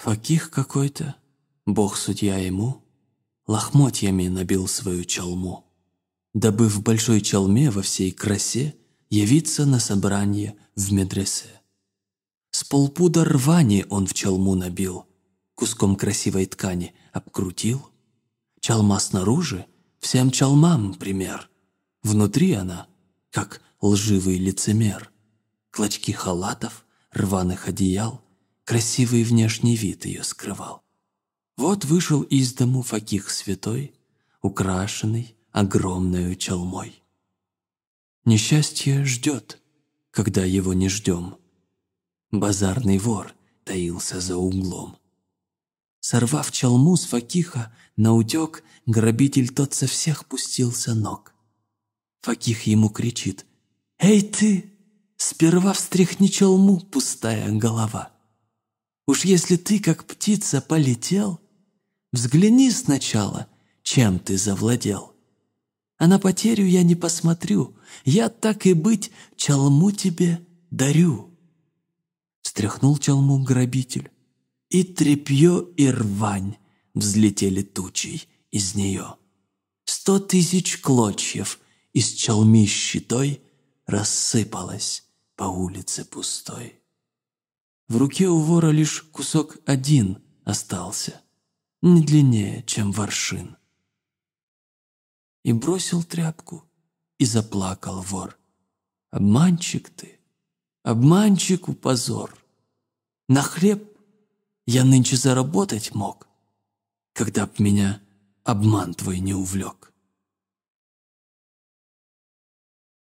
Факих какой-то, бог-судья ему, лохмотьями набил свою чалму, дабы в большой чалме во всей красе явиться на собрание в медресе. С полпуда рвани он в чалму набил, куском красивой ткани обкрутил. Чалма снаружи всем чалмам пример, внутри она, как лживый лицемер. Клочки халатов, рваных одеял — красивый внешний вид ее скрывал. Вот вышел из дому факих святой, украшенный огромной челмой. Несчастье ждет, когда его не ждем. Базарный вор таился за углом. Сорвав чалму с Факиха, наутек грабитель тот со всех пустился ног. Факих ему кричит «Эй ты! Сперва встряхни чалму, пустая голова!» Уж если ты, как птица, полетел, взгляни сначала, чем ты завладел. А на потерю я не посмотрю, я, так и быть, чалму тебе дарю. Стряхнул чалму грабитель, и трепье и рвань взлетели тучей из нее. Сто тысяч клочьев из чалми щитой рассыпалось по улице пустой. В руке у вора лишь кусок один остался, не длиннее, чем воршин. И бросил тряпку, и заплакал вор. «Обманщик ты, обманщику позор! На хлеб я нынче заработать мог, когда б меня обман твой не увлек».